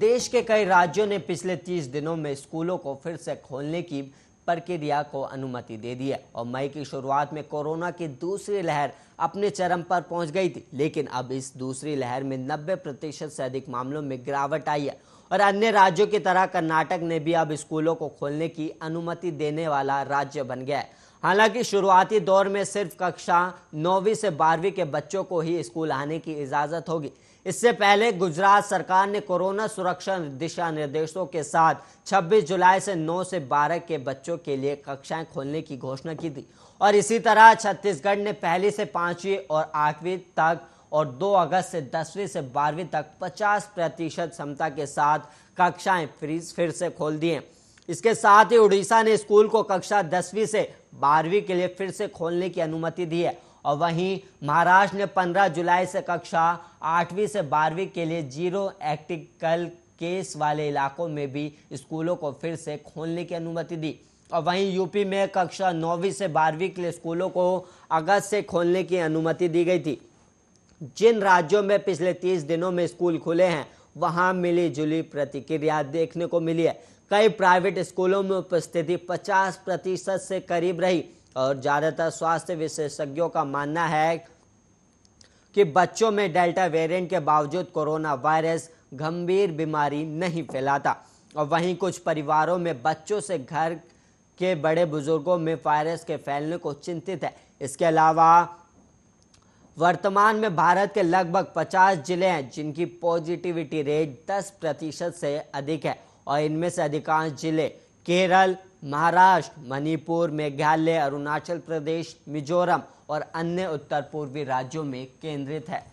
देश के कई राज्यों ने पिछले 30 दिनों में स्कूलों को फिर से खोलने की प्रक्रिया को अनुमति दे दी है और मई की शुरुआत में कोरोना की दूसरी लहर अपने चरम पर पहुंच गई थी लेकिन अब इस दूसरी लहर में 90 प्रतिशत से अधिक मामलों में गिरावट आई है और अन्य राज्यों की तरह कर्नाटक ने भी अब स्कूलों को खोलने की अनुमति देने वाला राज्य बन गया है हालांकि शुरुआती दौर में सिर्फ कक्षा नौवीं से बारहवीं के बच्चों को ही स्कूल आने की इजाज़त होगी इससे पहले गुजरात सरकार ने कोरोना सुरक्षा दिशा निर्देशों के साथ 26 जुलाई से 9 से 12 के बच्चों के लिए कक्षाएं खोलने की घोषणा की थी और इसी तरह छत्तीसगढ़ ने पहली से पांचवी और आठवीं तक और 2 अगस्त से दसवीं से बारहवीं तक 50 प्रतिशत क्षमता के साथ कक्षाएं फिर से खोल दी हैं इसके साथ ही उड़ीसा ने स्कूल को कक्षा दसवीं से बारहवीं के लिए फिर से खोलने की अनुमति दी है और वहीं महाराष्ट्र ने 15 जुलाई से कक्षा आठवीं से बारहवीं के लिए जीरो एक्टिकल केस वाले इलाकों में भी स्कूलों को फिर से खोलने की अनुमति दी और वहीं यूपी में कक्षा नौवीं से बारहवीं के लिए स्कूलों को अगस्त से खोलने की अनुमति दी गई थी जिन राज्यों में पिछले तीस दिनों में स्कूल खुले हैं वहां मिली जुली प्रतिक्रिया देखने को मिली है कई प्राइवेट स्कूलों में उपस्थिति 50 प्रतिशत से करीब रही और ज़्यादातर स्वास्थ्य विशेषज्ञों का मानना है कि बच्चों में डेल्टा वेरिएंट के बावजूद कोरोना वायरस गंभीर बीमारी नहीं फैलाता और वहीं कुछ परिवारों में बच्चों से घर के बड़े बुजुर्गों में वायरस के फैलने को चिंतित है इसके अलावा वर्तमान में भारत के लगभग 50 जिले हैं जिनकी पॉजिटिविटी रेट 10 प्रतिशत से अधिक है और इनमें से अधिकांश जिले केरल महाराष्ट्र मणिपुर मेघालय अरुणाचल प्रदेश मिजोरम और अन्य उत्तर पूर्वी राज्यों में केंद्रित है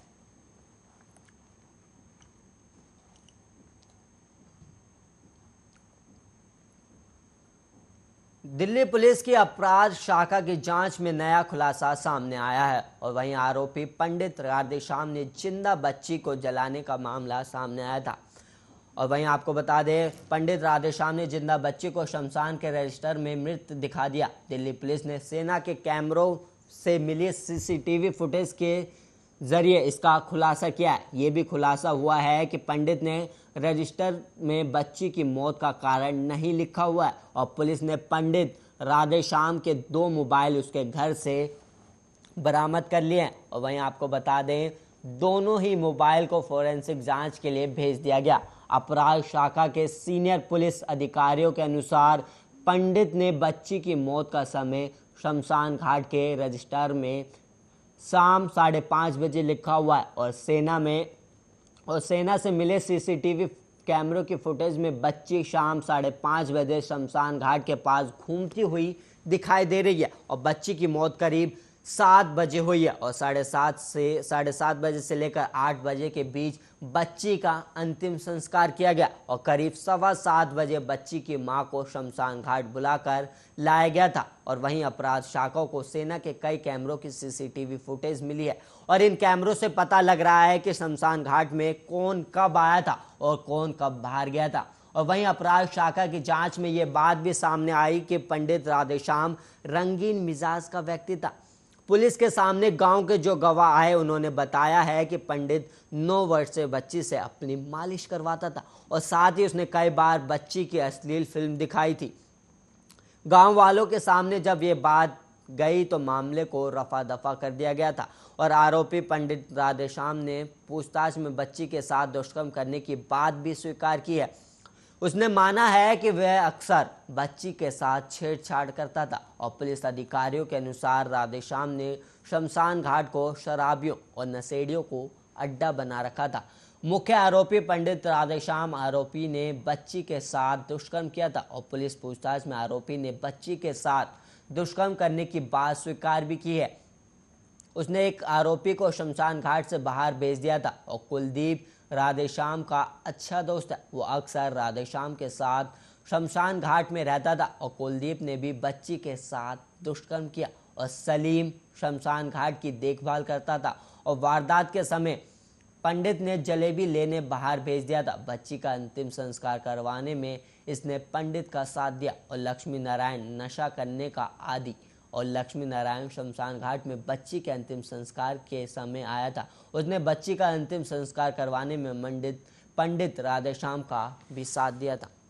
दिल्ली पुलिस की अपराध शाखा की जांच में नया खुलासा सामने आया है और वहीं आरोपी पंडित राधेश्याम ने जिंदा बच्ची को जलाने का मामला सामने आया था और वहीं आपको बता दें पंडित राधेश्याम ने जिंदा बच्चे को शमशान के रजिस्टर में मृत दिखा दिया दिल्ली पुलिस ने सेना के कैमरों से मिली सीसीटीवी फुटेज के जरिए इसका खुलासा किया है ये भी खुलासा हुआ है कि पंडित ने रजिस्टर में बच्ची की मौत का कारण नहीं लिखा हुआ है और पुलिस ने पंडित राधेश्याम के दो मोबाइल उसके घर से बरामद कर लिए और वहीं आपको बता दें दोनों ही मोबाइल को फॉरेंसिक जांच के लिए भेज दिया गया अपराध शाखा के सीनियर पुलिस अधिकारियों के अनुसार पंडित ने बच्ची की मौत का समय शमशान घाट के रजिस्टर में शाम साढ़े पाँच बजे लिखा हुआ है और सेना में और सेना से मिले सीसीटीवी कैमरों की फुटेज में बच्ची शाम साढ़े पाँच बजे शमशान घाट के पास घूमती हुई दिखाई दे रही है और बच्ची की मौत करीब सात बजे हुई है और साढ़े सात से साढ़े सात बजे से लेकर आठ बजे के बीच बच्ची का अंतिम संस्कार किया गया और करीब सवा सात बजे बच्ची की मां को शमशान घाट बुलाकर लाया गया था और वहीं अपराध शाखाओं को सेना के कई कैमरों की सीसीटीवी फुटेज मिली है और इन कैमरों से पता लग रहा है कि शमशान घाट में कौन कब आया था और कौन कब बाहर गया था और वहीं अपराध शाखा की जांच में ये बात भी सामने आई कि पंडित राधेश्याम रंगीन मिजाज का व्यक्ति था पुलिस के सामने गांव के जो गवाह आए उन्होंने बताया है कि पंडित नौ वर्ष से बच्ची से अपनी मालिश करवाता था और साथ ही उसने कई बार बच्ची की अश्लील फिल्म दिखाई थी गांव वालों के सामने जब ये बात गई तो मामले को रफा दफा कर दिया गया था और आरोपी पंडित राधेश्याम ने पूछताछ में बच्ची के साथ दुष्कर्म करने की बात भी स्वीकार की है उसने माना है कि वह अक्सर बच्ची के साथ छेड़छाड़ करता था और पुलिस अधिकारियों के अनुसार राधे श्याम ने शमशान घाट को शराबियों और नशेड़ियों को अड्डा बना रखा था मुख्य आरोपी पंडित राधे श्याम आरोपी ने बच्ची के साथ दुष्कर्म किया था और पुलिस पूछताछ में आरोपी ने बच्ची के साथ दुष्कर्म करने की बात स्वीकार भी की है उसने एक आरोपी को शमशान घाट से बाहर भेज दिया था और कुलदीप राधे श्याम का अच्छा दोस्त है वो अक्सर राधे श्याम के साथ शमशान घाट में रहता था और कुलदीप ने भी बच्ची के साथ दुष्कर्म किया और सलीम शमशान घाट की देखभाल करता था और वारदात के समय पंडित ने जलेबी लेने बाहर भेज दिया था बच्ची का अंतिम संस्कार करवाने में इसने पंडित का साथ दिया और लक्ष्मी नारायण नशा करने का आदि और लक्ष्मी नारायण शमशान घाट में बच्ची के अंतिम संस्कार के समय आया था उसने बच्ची का अंतिम संस्कार करवाने में मंडित पंडित राधेश्याम का भी साथ दिया था